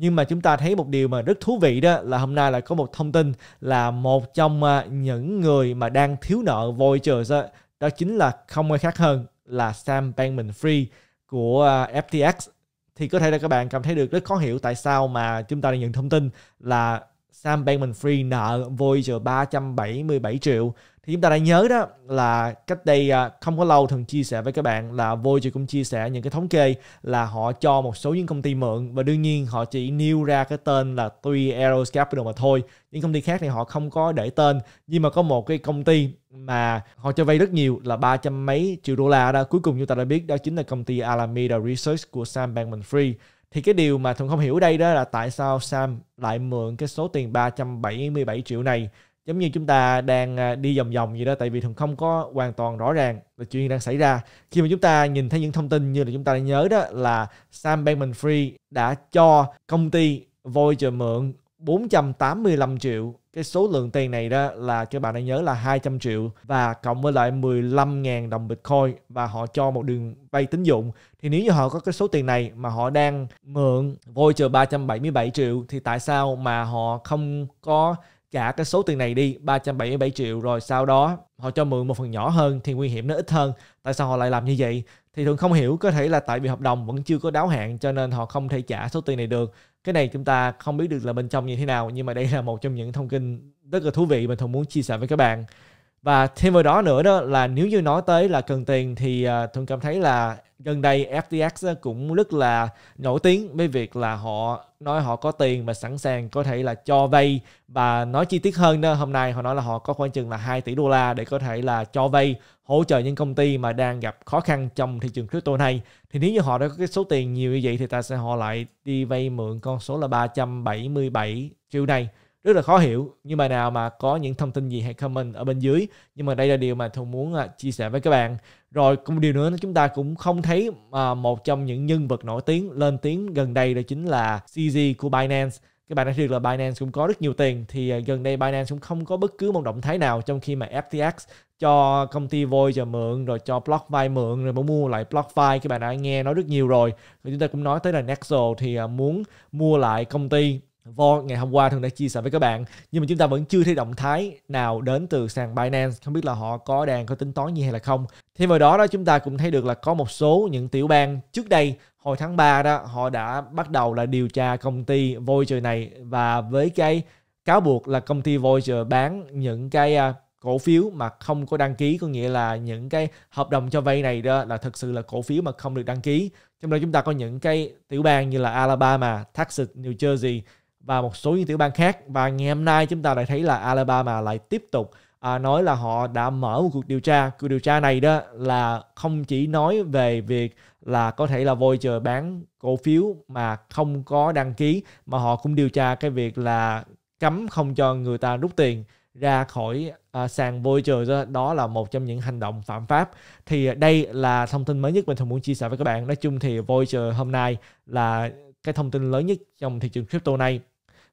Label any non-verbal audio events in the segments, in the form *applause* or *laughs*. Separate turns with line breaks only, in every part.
nhưng mà chúng ta thấy một điều mà rất thú vị đó là hôm nay là có một thông tin là một trong à, những người mà đang thiếu nợ vouchers đó, đó chính là không ai khác hơn là Sam bankman Free của à, FTX thì có thể là các bạn cảm thấy được rất khó hiểu tại sao mà chúng ta đang nhận thông tin là Sam Bankman-Fried nợ Voyager 377 triệu thì chúng ta đã nhớ đó là cách đây à, không có lâu thường chia sẻ với các bạn là Voyager cũng chia sẻ những cái thống kê là họ cho một số những công ty mượn và đương nhiên họ chỉ nêu ra cái tên là Three Arrows Capital mà thôi những công ty khác thì họ không có để tên nhưng mà có một cái công ty mà họ cho vay rất nhiều là ba trăm mấy triệu đô la đó cuối cùng chúng ta đã biết đó chính là công ty Alameda Research của Sam Bankman-Fried thì cái điều mà Thuận không hiểu đây đó là tại sao Sam lại mượn cái số tiền 377 triệu này giống như chúng ta đang à, đi vòng vòng gì đó tại vì thường không có hoàn toàn rõ ràng là chuyện đang xảy ra khi mà chúng ta nhìn thấy những thông tin như là chúng ta đã nhớ đó là Sam Bankman Free đã cho công ty Voyager mượn 485 triệu cái số lượng tiền này đó là các bạn hãy nhớ là 200 triệu và cộng với lại 15.000 đồng Bitcoin và họ cho một đường vay tín dụng thì nếu như họ có cái số tiền này mà họ đang mượn voucher 377 triệu thì tại sao mà họ không có trả cái số tiền này đi 377 triệu rồi sau đó họ cho mượn một phần nhỏ hơn thì nguy hiểm nó ít hơn tại sao họ lại làm như vậy thì thường không hiểu có thể là tại vì hợp đồng vẫn chưa có đáo hạn cho nên họ không thể trả số tiền này được cái này chúng ta không biết được là bên trong như thế nào nhưng mà đây là một trong những thông tin rất là thú vị mình thường muốn chia sẻ với các bạn và thêm vào đó nữa đó là nếu như nói tới là cần tiền thì uh, à, thường cảm thấy là gần đây FTX cũng rất là nổi tiếng với việc là họ nói họ có tiền và sẵn sàng có thể là cho vay và nói chi tiết hơn đó hôm nay họ nói là họ có khoảng chừng là 2 tỷ đô la để có thể là cho vay hỗ trợ những công ty mà đang gặp khó khăn trong thị trường crypto này thì nếu như họ đã có cái số tiền nhiều như vậy thì tại sao họ lại đi vay mượn con số là 377 triệu này rất là khó hiểu nhưng mà nào mà có những thông tin gì hãy comment ở bên dưới nhưng mà đây là điều mà thường muốn à, chia sẻ với các bạn rồi cũng điều nữa chúng ta cũng không thấy à, một trong những nhân vật nổi tiếng lên tiếng gần đây đó chính là CZ của Binance các bạn đã biết là Binance cũng có rất nhiều tiền thì à, gần đây Binance cũng không có bất cứ một động thái nào trong khi mà FTX cho công ty Voyager mượn rồi cho BlockFi mượn rồi muốn mua lại BlockFi các bạn đã nghe nói rất nhiều rồi chúng ta cũng nói tới là Nexo thì muốn mua lại công ty Von ngày hôm qua thường đã chia sẻ với các bạn nhưng mà chúng ta vẫn chưa thấy động thái nào đến từ sàn Binance không biết là họ có đang có tính toán gì hay là không thêm vào đó đó chúng ta cũng thấy được là có một số những tiểu bang trước đây hồi tháng 3 đó họ đã bắt đầu là điều tra công ty Voyager này và với cái cáo buộc là công ty Voyager bán những cái à, cổ phiếu mà không có đăng ký có nghĩa là những cái hợp đồng cho vay này đó là thực sự là cổ phiếu mà không được đăng ký trong đó chúng ta có những cái tiểu bang như là Alabama, Texas, New Jersey và một số những tiểu bang khác và ngày hôm nay chúng ta lại thấy là Alabama lại tiếp tục à, nói là họ đã mở một cuộc điều tra cuộc điều tra này đó là không chỉ nói về việc là có thể là chờ bán cổ phiếu mà không có đăng ký mà họ cũng điều tra cái việc là cấm không cho người ta rút tiền ra khỏi à, sàn voucher đó, đó là một trong những hành động phạm pháp thì đây là thông tin mới nhất mình thường muốn chia sẻ với các bạn nói chung thì voucher hôm nay là cái thông tin lớn nhất trong thị trường crypto này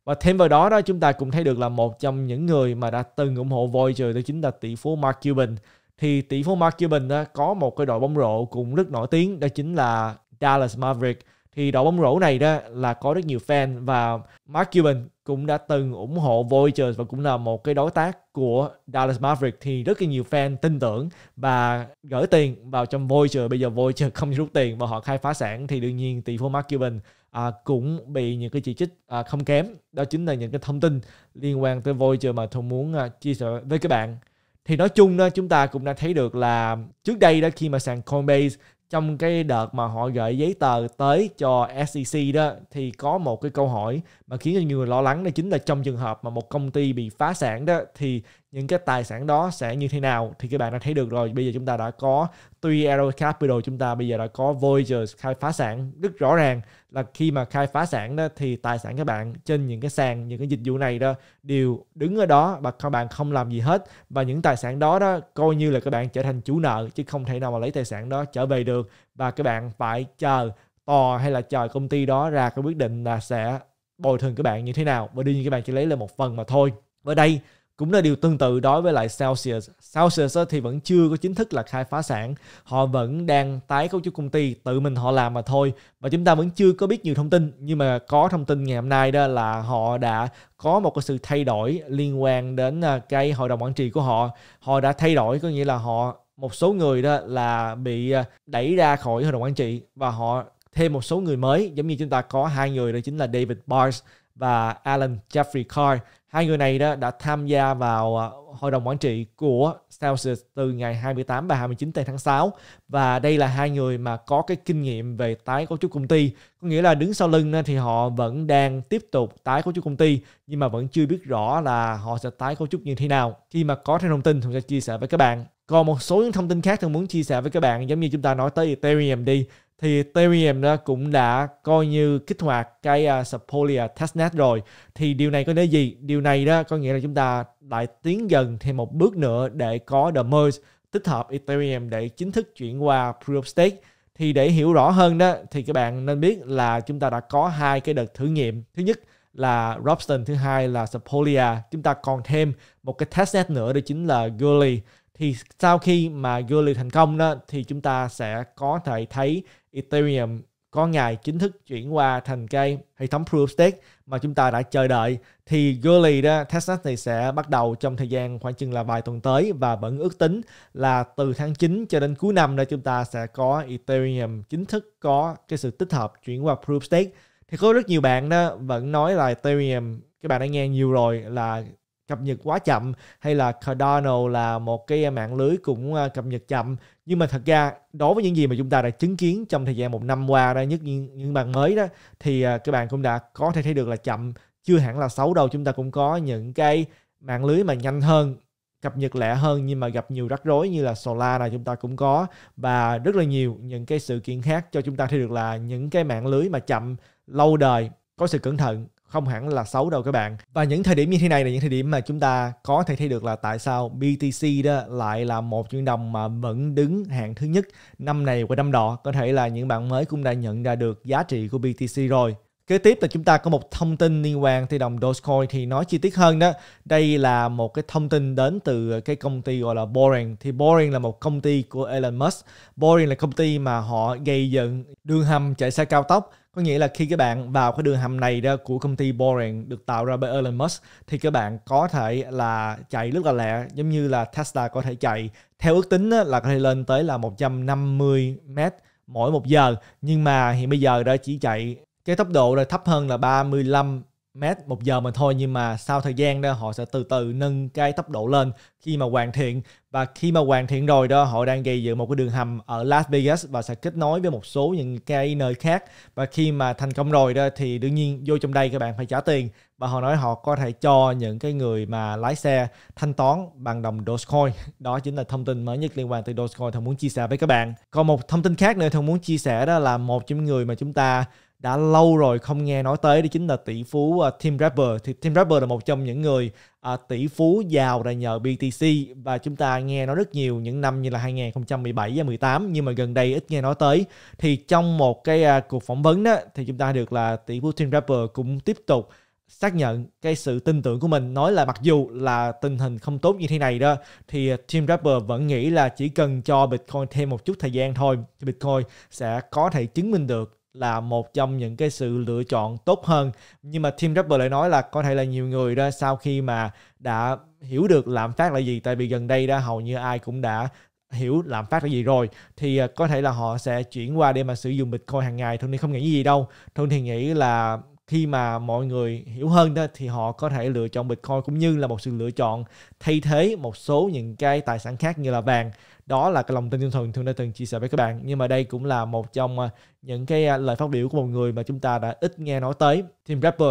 và thêm vào đó đó chúng ta cũng thấy được là một trong những người mà đã từng ủng hộ Voyager đó chính là tỷ phú Mark Cuban thì tỷ phú Mark Cuban đó có một cái đội bóng rổ cũng rất nổi tiếng đó chính là Dallas Maverick thì đội bóng rổ này đó là có rất nhiều fan và Mark Cuban cũng đã từng ủng hộ Voyagers và cũng là một cái đối tác của Dallas Mavericks thì rất là nhiều fan tin tưởng và gửi tiền vào trong Voyager bây giờ Voyager không rút tiền và họ khai phá sản thì đương nhiên tỷ phú Mark Cuban à, cũng bị những cái chỉ trích à, không kém đó chính là những cái thông tin liên quan tới Voyager mà tôi muốn à, chia sẻ với các bạn thì nói chung đó chúng ta cũng đã thấy được là trước đây đó khi mà sàn Coinbase trong cái đợt mà họ gửi giấy tờ tới cho SEC đó thì có một cái câu hỏi mà khiến cho nhiều người lo lắng đó chính là trong trường hợp mà một công ty bị phá sản đó thì những cái tài sản đó sẽ như thế nào thì các bạn đã thấy được rồi bây giờ chúng ta đã có tuy Aero Capital chúng ta bây giờ đã có Voyagers khai phá sản rất rõ ràng là khi mà khai phá sản đó thì tài sản các bạn trên những cái sàn những cái dịch vụ này đó đều đứng ở đó và các bạn không làm gì hết và những tài sản đó đó coi như là các bạn trở thành chủ nợ chứ không thể nào mà lấy tài sản đó trở về được và các bạn phải chờ tòa hay là chờ công ty đó ra cái quyết định là sẽ bồi thường các bạn như thế nào và đương nhiên các bạn chỉ lấy là một phần mà thôi và đây cũng là điều tương tự đối với lại Celsius. Celsius thì vẫn chưa có chính thức là khai phá sản. Họ vẫn đang tái cấu trúc công ty, tự mình họ làm mà thôi. Và chúng ta vẫn chưa có biết nhiều thông tin. Nhưng mà có thông tin ngày hôm nay đó là họ đã có một cái sự thay đổi liên quan đến à, cái hội đồng quản trị của họ. Họ đã thay đổi có nghĩa là họ một số người đó là bị à, đẩy ra khỏi hội đồng quản trị và họ thêm một số người mới giống như chúng ta có hai người đó chính là David Bars và Alan Jeffrey Carr Hai người này đó đã tham gia vào ờ, hội đồng quản trị của Celsius từ ngày 28 và 29 tây tháng 6 và đây là hai người mà có cái kinh nghiệm về tái cấu trúc công ty. Có nghĩa là đứng sau lưng thì họ vẫn đang tiếp tục tái cấu trúc công ty nhưng mà vẫn chưa biết rõ là họ sẽ tái cấu trúc như thế nào. Khi mà có thêm thông tin thì sẽ chia sẻ với các bạn. Còn một số những thông tin khác tôi muốn chia sẻ với các bạn giống như chúng ta nói tới Ethereum đi thì Ethereum đó cũng đã coi như kích hoạt cái uh, à, Sapolia testnet rồi thì điều này có nghĩa gì điều này đó có nghĩa là chúng ta lại tiến dần thêm một bước nữa để có the merge tích hợp Ethereum để chính thức chuyển qua Proof of Stake thì để hiểu rõ hơn đó thì các bạn nên biết là chúng ta đã có hai cái đợt thử nghiệm thứ nhất là Robson thứ hai là Sapolia chúng ta còn thêm một cái testnet nữa đó chính là Gully thì sau khi mà Gully thành công đó thì chúng ta sẽ có thể thấy Ethereum có ngày chính thức chuyển qua thành cái hệ thống Proof of Stake mà chúng ta đã chờ đợi thì Gurley đó test này sẽ bắt đầu trong thời gian khoảng chừng là vài tuần tới và vẫn ước tính là từ tháng 9 cho đến cuối năm đó chúng ta sẽ có Ethereum chính thức có cái sự tích hợp chuyển qua Proof of Stake thì có rất nhiều bạn đó vẫn nói là Ethereum các bạn đã nghe nhiều rồi là cập nhật quá chậm hay là Cardano là một cái mạng lưới cũng ờ, cập nhật chậm nhưng mà thật ra đối với những gì mà chúng ta đã chứng kiến trong thời gian một năm qua đó nhất những, những bạn mới đó thì ờ, các bạn cũng đã có thể thấy được là chậm chưa hẳn là xấu đâu chúng ta cũng có những cái mạng lưới mà nhanh hơn cập nhật lẹ hơn nhưng mà gặp nhiều rắc rối như là Solana chúng ta cũng có và rất là nhiều những cái sự kiện khác cho chúng ta thấy được là những cái mạng lưới mà chậm lâu đời có sự cẩn thận không hẳn là xấu đâu các bạn và những thời điểm như thế này là những thời điểm mà chúng ta có thể thấy được là tại sao BTC đó lại là một chuyển đồng mà vẫn đứng hạng thứ nhất năm này qua năm đó có thể là những bạn mới cũng đã nhận ra được giá trị của BTC rồi Kế tiếp là chúng ta có một thông tin liên quan tới đồng Dogecoin thì nói chi tiết hơn đó. Đây là một cái thông tin đến từ cái công ty gọi là Boring. Thì Boring là một công ty của Elon Musk. Boring là công ty mà họ gây dựng đường hầm chạy xe cao tốc. Có nghĩa là khi các bạn vào cái đường hầm này đó của công ty Boring được tạo ra bởi Elon Musk thì các bạn có thể là chạy rất là lẹ giống như là Tesla có thể chạy. Theo ước tính là có thể lên tới là 150 mét mỗi một giờ nhưng mà hiện bây giờ đã chỉ chạy cái tốc độ là thấp hơn là 35 mét một giờ mà thôi nhưng mà sau thời gian đó họ sẽ từ từ nâng cái tốc độ lên khi mà hoàn thiện và khi mà hoàn thiện rồi đó họ đang gây dựng một cái đường hầm ở Las Vegas và sẽ kết nối với một số những cái nơi khác và khi mà thành công rồi đó thì đương nhiên vô trong đây các bạn phải trả tiền và họ nói họ có thể cho những cái người mà lái xe thanh toán bằng đồng Dogecoin *laughs* đó chính là thông tin mới nhất liên quan tới Dogecoin thằng muốn chia sẻ với các bạn còn một thông tin khác nữa thằng muốn chia sẻ đó là một trong những người mà chúng ta đã lâu rồi không nghe nói tới đó chính là tỷ phú uh, Tim Draper thì Tim Draper là một trong những người uh, tỷ phú giàu là nhờ BTC và chúng ta nghe nó rất nhiều những năm như là 2017 và 18 nhưng mà gần đây ít nghe nói tới thì trong một cái uh, cuộc phỏng vấn đó thì chúng ta được là tỷ phú Tim Draper cũng tiếp tục xác nhận cái sự tin tưởng của mình nói là mặc dù là tình hình không tốt như thế này đó thì Tim Draper vẫn nghĩ là chỉ cần cho Bitcoin thêm một chút thời gian thôi Bitcoin sẽ có thể chứng minh được là một trong những cái sự lựa chọn tốt hơn nhưng mà Tim Draper lại nói là có thể là nhiều người đó sau khi mà đã hiểu được lạm phát là gì tại vì gần đây đã hầu như ai cũng đã hiểu lạm phát là gì rồi thì à, có thể là họ sẽ chuyển qua để mà sử dụng bitcoin hàng ngày thôi thì không nghĩ gì đâu thôi thì nghĩ là khi mà mọi người hiểu hơn đó thì họ có thể lựa chọn Bitcoin cũng như là một sự lựa chọn thay thế một số những cái tài sản khác như là vàng đó là cái lòng tin tinh thần thường đã từng chia sẻ với các bạn nhưng mà đây cũng là một trong à, những cái à, lời phát biểu của một người mà chúng ta đã ít nghe nói tới Tim Rapper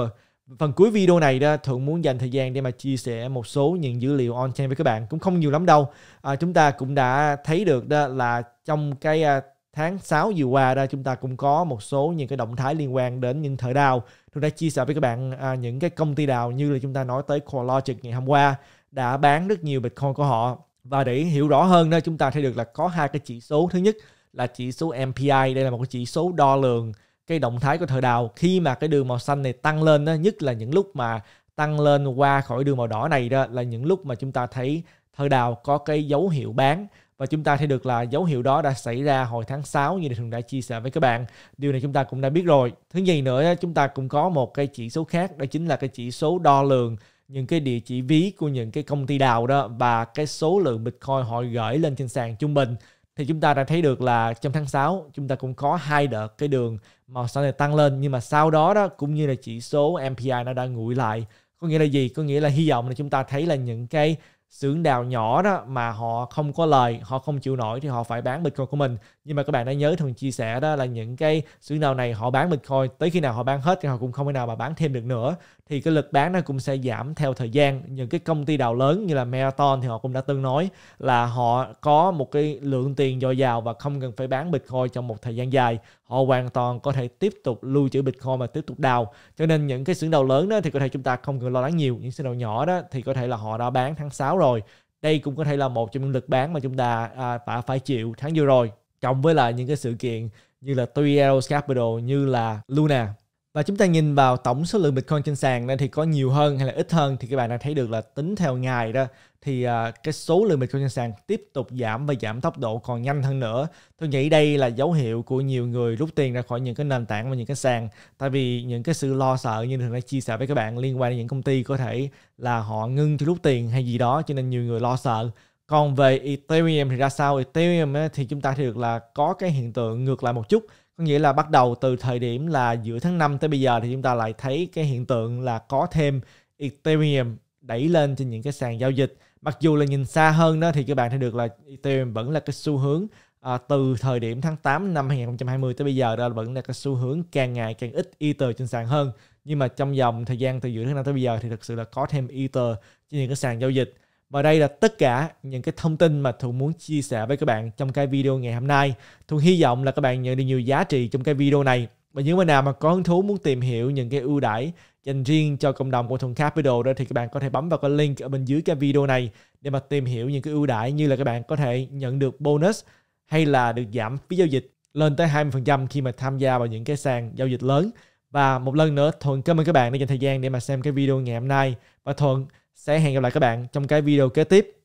phần cuối video này đó thượng muốn dành thời gian để mà chia sẻ một số những dữ liệu on chain với các bạn cũng không nhiều lắm đâu à, chúng ta cũng đã thấy được đó là trong cái à, tháng 6 vừa qua đó chúng ta cũng có một số những cái động thái liên quan đến những thợ đào tôi đã chia sẻ với các bạn à, những cái công ty đào như là chúng ta nói tới CoreLogic ngày hôm qua đã bán rất nhiều Bitcoin của họ và để hiểu rõ hơn đó chúng ta thấy được là có hai cái chỉ số thứ nhất là chỉ số MPI đây là một cái chỉ số đo lường cái động thái của thợ đào khi mà cái đường màu xanh này tăng lên đó, nhất là những lúc mà tăng lên qua khỏi đường màu đỏ này đó là những lúc mà chúng ta thấy thợ đào có cái dấu hiệu bán và chúng ta thấy được là dấu hiệu đó đã xảy ra hồi tháng 6 như thường đã chia sẻ với các bạn. Điều này chúng ta cũng đã biết rồi. Thứ gì nữa chúng ta cũng có một cái chỉ số khác đó chính là cái chỉ số đo lường những cái địa chỉ ví của những cái công ty đào đó và cái số lượng Bitcoin họ gửi lên trên sàn trung bình thì chúng ta đã thấy được là trong tháng 6 chúng ta cũng có hai đợt cái đường màu xanh này tăng lên nhưng mà sau đó đó cũng như là chỉ số MPI nó đã nguội lại có nghĩa là gì có nghĩa là hy vọng là chúng ta thấy là những cái xưởng đào nhỏ đó mà họ không có lời họ không chịu nổi thì họ phải bán bitcoin của mình nhưng mà các bạn đã nhớ thường chia sẻ đó là những cái xưởng đào này họ bán bitcoin tới khi nào họ bán hết thì họ cũng không thể nào mà bán thêm được nữa thì cái lực bán nó cũng sẽ giảm theo thời gian những cái công ty đào lớn như là marathon thì họ cũng đã từng nói là họ có một cái lượng tiền dồi dào và không cần phải bán bitcoin trong một thời gian dài họ hoàn toàn có thể tiếp tục lưu trữ bitcoin và tiếp tục đào cho nên những cái xưởng đào lớn đó thì có thể chúng ta không cần lo lắng nhiều những xưởng đào nhỏ đó thì có thể là họ đã bán tháng 6 rồi rồi đây cũng có thể là một trong những lực bán mà chúng ta à, đã phải chịu tháng vừa rồi cộng với là những cái sự kiện như là 3 Arrows Capital như là Luna và chúng ta nhìn vào tổng số lượng Bitcoin trên sàn nên thì có nhiều hơn hay là ít hơn thì các bạn đã thấy được là tính theo ngày đó thì à, cái số lượng bitcoin trên sàn tiếp tục giảm và giảm tốc độ còn nhanh hơn nữa. Tôi nghĩ đây là dấu hiệu của nhiều người rút tiền ra khỏi những cái nền tảng và những cái sàn tại vì những cái sự lo sợ như thường đã chia sẻ với các bạn liên quan đến những công ty có thể là họ ngưng rút tiền hay gì đó cho nên nhiều người lo sợ. Còn về Ethereum thì ra sao? Ethereum thì chúng ta thấy được là có cái hiện tượng ngược lại một chút có nghĩa là bắt đầu từ thời điểm là giữa tháng 5 tới bây giờ thì chúng ta lại thấy cái hiện tượng là có thêm Ethereum đẩy lên trên những cái sàn giao dịch mặc dù là nhìn xa hơn đó thì các bạn thấy được là Ethereum vẫn là cái xu hướng à, từ thời điểm tháng 8 năm 2020 tới bây giờ đó vẫn là cái xu hướng càng ngày càng ít Ether trên sàn hơn nhưng mà trong dòng thời gian từ giữa tháng năm tới bây giờ thì thực sự là có thêm Ether trên những cái sàn giao dịch và đây là tất cả những cái thông tin mà Thu muốn chia sẻ với các bạn trong cái video ngày hôm nay. Thu hy vọng là các bạn nhận được nhiều giá trị trong cái video này. Và những bạn nào mà có hứng thú muốn tìm hiểu những cái ưu đãi dành riêng cho cộng đồng của thùng Capital đó thì các bạn có thể bấm vào cái link ở bên dưới cái video này để mà tìm hiểu những cái ưu đãi như là các bạn có thể nhận được bonus hay là được giảm phí giao dịch lên tới 20% khi mà tham gia vào những cái sàn giao dịch lớn. Và một lần nữa Thuận cảm ơn các bạn đã dành thời gian để mà xem cái video ngày hôm nay và Thuận sẽ hẹn gặp lại các bạn trong cái video kế tiếp.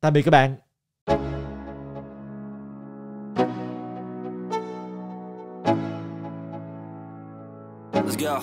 Tạm biệt các bạn. Let's go.